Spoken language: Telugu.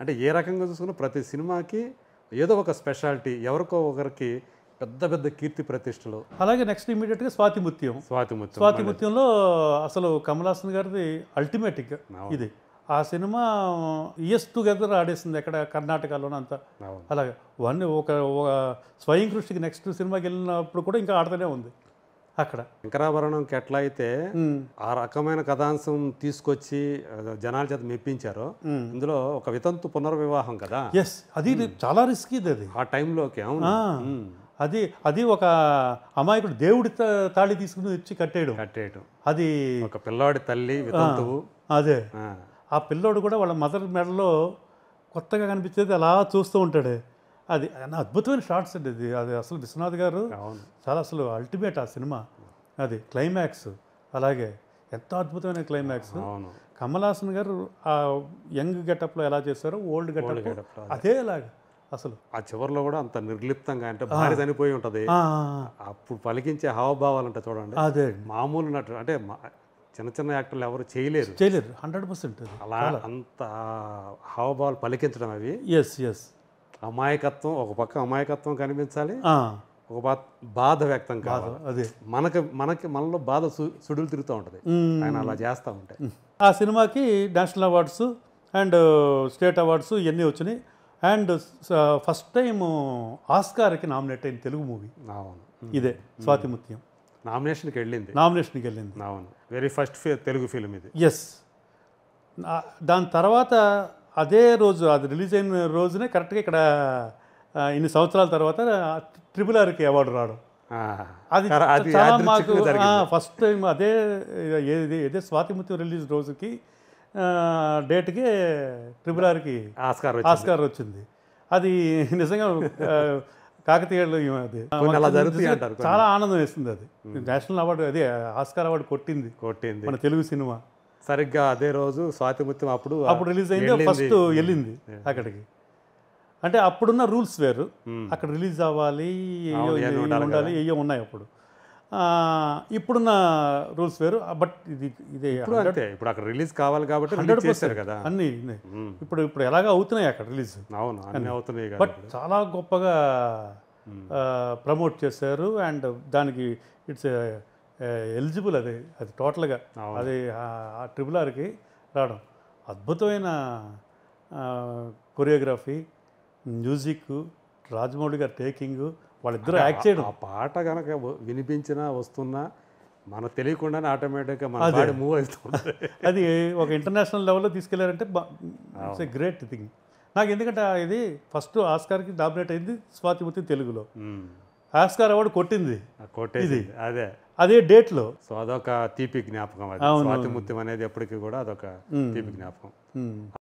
అంటే ఏ రకంగా చూసుకున్నా ప్రతి సినిమాకి ఏదో ఒక స్పెషాలిటీ ఎవరికో ఒకరికి పెద్ద పెద్ద కీర్తి ప్రతిష్టలు అలాగే నెక్స్ట్ ఇమీడియట్గా స్వాతిముత్యం స్వాతిముత్యం స్వాతిముత్యంలో అసలు కమలాసన్ గారిది అల్టిమేట్ ఇది ఆ సినిమా ఇయస్ టుగెదర్ ఆడేసింది ఎక్కడ కర్ణాటకలోనే అంతా అలాగే వన్ ఒక స్వయం కృషికి నెక్స్ట్ సినిమాకి వెళ్ళినప్పుడు కూడా ఇంకా ఆడుతూనే ఉంది అక్కడ శంకరాభరణంకి ఎట్లా అయితే ఆ రకమైన కథాంశం తీసుకొచ్చి జనాల చేత మెప్పించారు ఇందులో ఒక వితంతు పునర్వివాహం కదా ఎస్ అది చాలా రిస్క్ ఇది అది ఆ టైంలోకి అవును అది అది ఒక అమాయకుడు దేవుడి తాళి తీసుకుని వచ్చి కట్టేయడం కట్టేయడం అది ఒక పిల్లవాడి తల్లి వితంతువు అదే ఆ పిల్లోడు కూడా వాళ్ళ మదర్ మెడలో కొత్తగా కనిపించేది అలా చూస్తూ ఉంటాడు అది అద్భుతమైన షార్ట్స్ అండి అది అది అసలు విశ్వనాథ్ గారు చాలా అసలు అల్టిమేట్ ఆ సినిమా అది క్లైమాక్స్ అలాగే ఎంతో అద్భుతమైన క్లైమాక్స్ కమలాసన్ గారు ఆ యంగ్ గెటప్లో ఎలా చేశారో ఓల్డ్ గెటప్ అదేలాగా అసలు ఆ చివరిలో కూడా అంత నిర్లిప్తంగా అంటే భార్య చనిపోయి ఉంటుంది అప్పుడు పలికించే హావభావాలు అంటే చూడండి అదే మామూలు నటు అంటే చిన్న చిన్న యాక్టర్లు ఎవరు చేయలేరు చేయలేరు హండ్రెడ్ పర్సెంట్ అలా అంత హావభావాలు పలికించడం అవి ఎస్ ఎస్ అమాయకత్వం ఒక పక్క అమాయకత్వం కనిపించాలి ఒక బాధ బాధ వ్యక్తం కాదు అదే మనకి మనకి మనలో బాధ సుడులు తిరుగుతూ ఉంటుంది ఆయన అలా చేస్తూ ఉంటాయి ఆ సినిమాకి national awards and state awards ఇవన్నీ వచ్చినాయి అండ్ ఫస్ట్ టైం ఆస్కార్కి నామినేట్ అయిన తెలుగు మూవీ అవును ఇదే స్వాతి ముత్యం నామినేషన్కి వెళ్ళింది నామినేషన్కి వెళ్ళింది అవును వెరీ ఫస్ట్ తెలుగు ఫిల్మ్ ఇది ఎస్ దాని తర్వాత అదే రోజు అది రిలీజ్ అయిన రోజునే కరెక్ట్గా ఇక్కడ ఇన్ని సంవత్సరాల తర్వాత ట్రిపుల్ ఆర్కి అవార్డు రావడం అది చాలా మాకు ఫస్ట్ టైం అదే ఏది ఏదే స్వాతిమూర్తి రిలీజ్ రోజుకి డేట్కి ట్రిపుల్ ఆర్కి ఆస్కార్ ఆస్కార్ వచ్చింది అది నిజంగా కాకతీయలు అది చాలా ఆనందం వేస్తుంది అది నేషనల్ అవార్డు అదే ఆస్కార్ అవార్డు కొట్టింది కొట్టింది మన తెలుగు సినిమా సరిగ్గా అదే రోజు స్వాతిముత్యం అప్పుడు అప్పుడు రిలీజ్ అయింది ఫస్ట్ వెళ్ళింది hmm. అక్కడికి అంటే అప్పుడున్న రూల్స్ వేరు hmm. అక్కడ రిలీజ్ అవ్వాలి ఉండాలి ఏయో ఉన్నాయి అప్పుడు ఇప్పుడున్న రూల్స్ వేరు బట్ ఇది ఇదే అంటే ఇప్పుడు అక్కడ రిలీజ్ కావాలి కాబట్టి హండ్రెడ్ పర్సెంట్ కదా అన్ని hmm. ఇప్పుడు ఇప్పుడు ఎలాగ అవుతున్నాయి అక్కడ రిలీజ్ అవును అన్ని అవుతున్నాయి బట్ చాలా గొప్పగా ప్రమోట్ చేశారు అండ్ దానికి ఇట్స్ ఎలిజిబుల్ అది అది టోటల్గా అది ట్రిపుల్ ఆర్కి రావడం అద్భుతమైన కొరియోగ్రఫీ మ్యూజిక్ రాజమౌళి గారు టేకింగ్ వాళ్ళిద్దరూ యాక్ట్ చేయడం ఆ పాట కనుక వినిపించినా వస్తున్నా మన తెలియకుండానే ఆటోమేటిక్గా మన మూవ్ అవుతుంది అది ఒక ఇంటర్నేషనల్ లెవెల్లో తీసుకెళ్లారంటే ఇట్స్ ఏ గ్రేట్ థింగ్ నాకు ఎందుకంటే ఇది ఫస్ట్ ఆస్కార్కి డామినేట్ అయింది స్వాతిమూర్తి తెలుగులో ఆస్కార్ అవార్డు కొట్టింది కొట్టేది అదే అదే డేట్లో సో అదొక తీపి జ్ఞాపకం అది స్వాతి ముత్యం అనేది ఎప్పటికీ కూడా అదొక తీపి జ్ఞాపకం